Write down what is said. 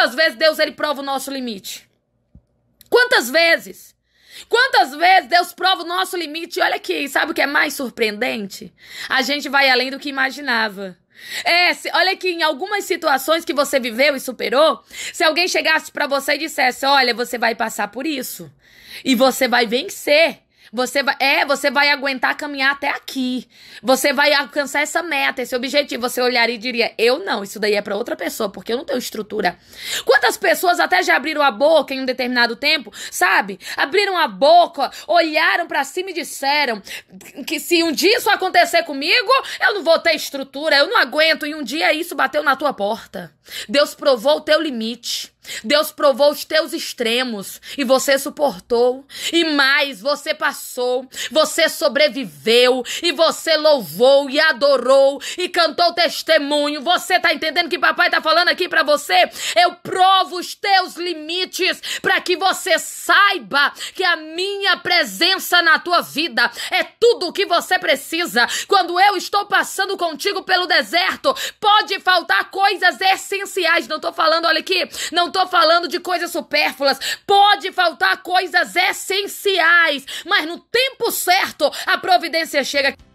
Quantas vezes Deus ele prova o nosso limite? Quantas vezes? Quantas vezes Deus prova o nosso limite? E olha aqui, sabe o que é mais surpreendente? A gente vai além do que imaginava. É, se, olha aqui, em algumas situações que você viveu e superou, se alguém chegasse para você e dissesse: "Olha, você vai passar por isso e você vai vencer". Você vai, é, você vai aguentar caminhar até aqui. Você vai alcançar essa meta, esse objetivo. Você olharia e diria: "Eu não, isso daí é para outra pessoa, porque eu não tenho estrutura". Quantas pessoas até já abriram a boca em um determinado tempo, sabe? Abriram a boca, olharam para cima e disseram que se um dia isso acontecer comigo, eu não vou ter estrutura, eu não aguento e um dia isso bateu na tua porta. Deus provou o teu limite. Deus provou os teus extremos e você suportou. E mais, você passou, você sobreviveu e você louvou e adorou e cantou testemunho. Você tá entendendo que papai tá falando aqui para você? Eu provo os teus limites para que você saiba que a minha presença na tua vida é tudo o que você precisa. Quando eu estou passando contigo pelo deserto, pode faltar coisas essenciais. Não tô falando, olha aqui, não Estou tô falando de coisas supérfluas. Pode faltar coisas essenciais, mas no tempo certo a providência chega.